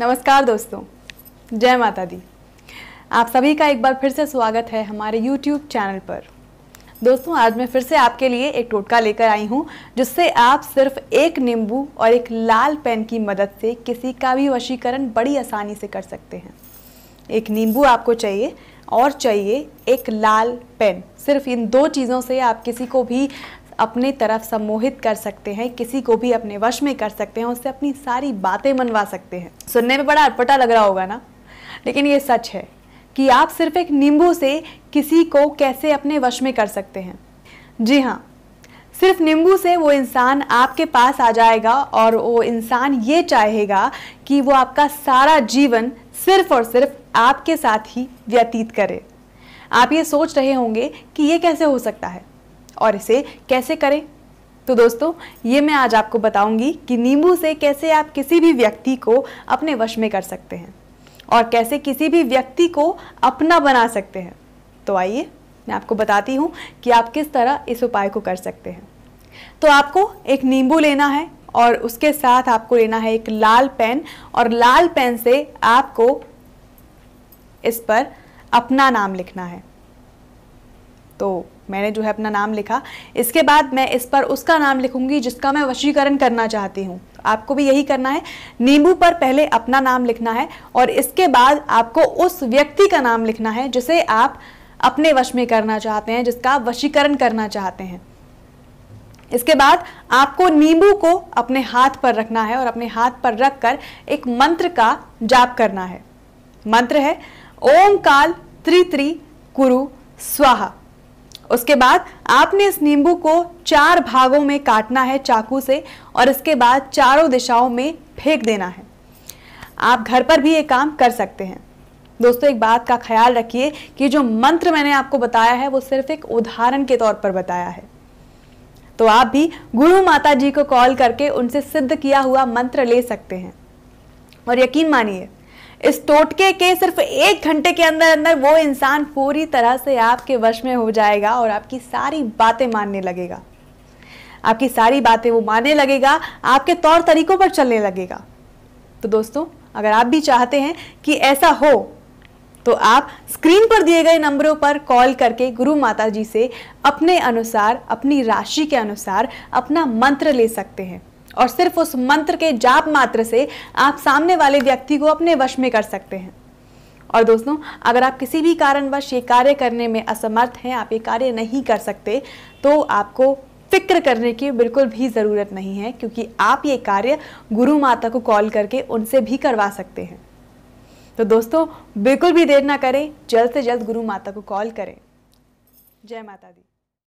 नमस्कार दोस्तों जय माता दी आप सभी का एक बार फिर से स्वागत है हमारे YouTube चैनल पर दोस्तों आज मैं फिर से आपके लिए एक टोटका लेकर आई हूँ जिससे आप सिर्फ एक नींबू और एक लाल पेन की मदद से किसी का भी वशीकरण बड़ी आसानी से कर सकते हैं एक नींबू आपको चाहिए और चाहिए एक लाल पेन सिर्फ इन दो चीज़ों से आप किसी को भी अपने तरफ सम्मोहित कर सकते हैं किसी को भी अपने वश में कर सकते हैं उससे अपनी सारी बातें मनवा सकते हैं सुनने में बड़ा अटपटा लग रहा होगा ना लेकिन ये सच है कि आप सिर्फ एक नींबू से किसी को कैसे अपने वश में कर सकते हैं जी हाँ सिर्फ नींबू से वो इंसान आपके पास आ जाएगा और वो इंसान ये चाहेगा कि वो आपका सारा जीवन सिर्फ और सिर्फ आपके साथ ही व्यतीत करे आप ये सोच रहे होंगे कि ये कैसे हो सकता है और इसे कैसे करें तो दोस्तों ये मैं आज आपको बताऊंगी कि नींबू से कैसे आप किसी भी व्यक्ति को अपने वश में कर सकते हैं और कैसे किसी भी व्यक्ति को अपना बना सकते हैं तो आइए मैं आपको बताती हूँ कि आप किस तरह इस उपाय को कर सकते हैं तो आपको एक नींबू लेना है और उसके साथ आपको लेना है एक लाल पेन और लाल पेन से आपको इस पर अपना नाम लिखना है तो मैंने जो है अपना नाम लिखा इसके बाद मैं इस पर उसका नाम लिखूंगी जिसका मैं वशीकरण करना चाहती हूँ आपको भी यही करना है नींबू पर पहले अपना नाम लिखना है और इसके बाद आपको उस व्यक्ति का नाम लिखना है जिसे आप अपने वश में करना चाहते हैं जिसका आप वशीकरण करना चाहते हैं इसके बाद आपको नींबू को अपने हाथ पर रखना है और अपने हाथ पर रखकर एक मंत्र का जाप करना है मंत्र है ओम काल त्रित्री कुरु स्वाहा उसके बाद आपने इस नींबू को चार भागों में काटना है चाकू से और इसके बाद चारों दिशाओं में फेंक देना है आप घर पर भी ये काम कर सकते हैं दोस्तों एक बात का ख्याल रखिए कि जो मंत्र मैंने आपको बताया है वो सिर्फ एक उदाहरण के तौर पर बताया है तो आप भी गुरु माता जी को कॉल करके उनसे सिद्ध किया हुआ मंत्र ले सकते हैं और यकीन मानिए इस टोटके के सिर्फ एक घंटे के अंदर अंदर वो इंसान पूरी तरह से आपके वश में हो जाएगा और आपकी सारी बातें मानने लगेगा आपकी सारी बातें वो मानने लगेगा आपके तौर तरीकों पर चलने लगेगा तो दोस्तों अगर आप भी चाहते हैं कि ऐसा हो तो आप स्क्रीन पर दिए गए नंबरों पर कॉल करके गुरु माता जी से अपने अनुसार अपनी राशि के अनुसार अपना मंत्र ले सकते हैं और सिर्फ उस मंत्र के जाप मात्र से आप सामने वाले व्यक्ति को अपने वश में कर सकते हैं और दोस्तों अगर आप किसी भी कारणवश ये कार्य करने में असमर्थ हैं आप ये कार्य नहीं कर सकते तो आपको फिक्र करने की बिल्कुल भी ज़रूरत नहीं है क्योंकि आप ये कार्य गुरु माता को कॉल करके उनसे भी करवा सकते हैं तो दोस्तों बिल्कुल भी देर ना करें जल्द से जल्द गुरु माता को कॉल करें जय माता दी